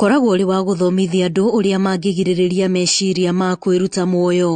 ũkoragwo ũrĩ wa gũthomithia andũ ũrĩa mangĩgirĩrĩria meciria ma kwĩruta muoyo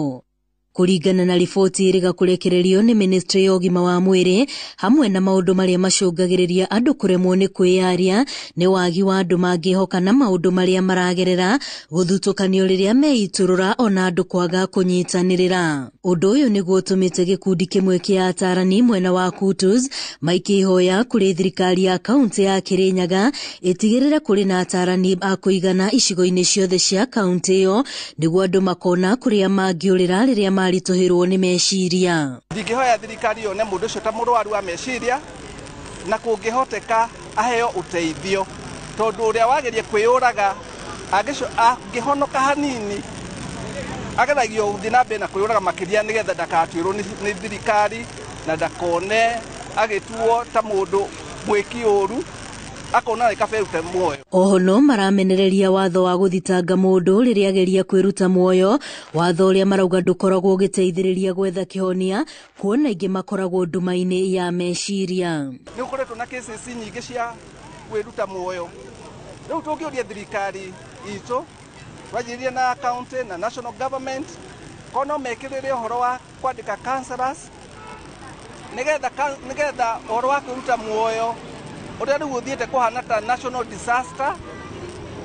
kuringana na riboti ĩrĩga kũrekererio nĩ ministry ya ũgima wa mwĩrĩ hamwe na maũndũ marĩa macũngagĩrĩria andũ kũremwo nĩ kwĩyaria ni wagi wa andũ mangĩhoka na maũndũ marĩa maragerera gũthutũkanio rĩrĩa meitũrũra ona andũ kwaga kũnyitanĩrĩra ũndũ ũyũ nĩguo ũtũmĩte gĩkundi kĩmwe kĩa atarani mwena wa Kutus maikĩhoya kũrĩ thirikari ya kaũntĩ ya Kĩrĩnyaga ĩtigĩrĩre kũrĩ na atarani a kũigana icigo-inĩ ciothe cia kaũntĩ ĩyo nĩguo andũ makona kũrĩa mangĩũrĩra rĩrĩa maritũhĩrwo nĩ meciria ndingĩhoya thirikari yone mũndũ ũcio ta mũrwaru wa meciria na kũngĩhoteka aheo ũteithio tondũ ũrĩa wageria kwĩyũraga angĩhonoka hanini ageragio gũthiĩ na mbere na kwĩyũraga makĩria nĩgetha ndakatuĩrwo nĩ thirikari na ndakone agĩtuo ta mũndũ mwĩki ũru akona ni kaba ä rute muoyo oho no maramenereria watho wa gå thitanga mũndũ rĩrĩa ageria kwĩruta muoyo watho ria marauga ndũkoragwo giteithiriria gwetha kihonia kuona ingi makoragwo nduma ya meciria ni ukoretwo na cases nyingi cia kwiruta muoyo rĩu tũngĩũria thirikari itũ twanjĩrĩirie na county na national government kono mekirire uhoro wa kwandika counselors nĩgetha ũhoro wa kwĩruta muoyo ota rä u å thiä te kå hana ta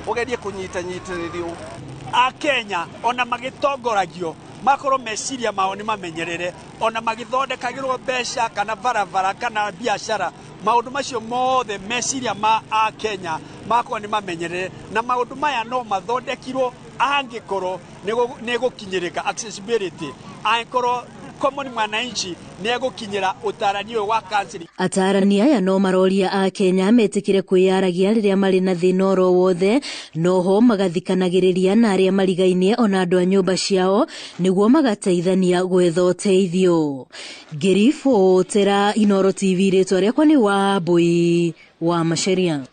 å gerie kå nyitanyitä rä rio akenya ona magä tongoragio makorwo meciria mao nä mamenyerere ona magä thondekagä mbeca kana barabara kana biacara maå ndå macio mothe meciria ma akenya makorwo nä mamenyerere na maå ndå maya no mathondekirwo angä korwo nä gå kinyä rä ka angä korwo komwo ni mwananchi niegukinyira utarani uyu wa kansiri atarani aya no maroria a kenya metikire kwiyaragia riria mari na thina oro wothe noho magathikanagiriria na aria marigainie ona andu a nyumba ciao niguo magateithania gwetha uteithio ngiribu tera inoro tv ritwa riakwa ni wa mbui wa macharia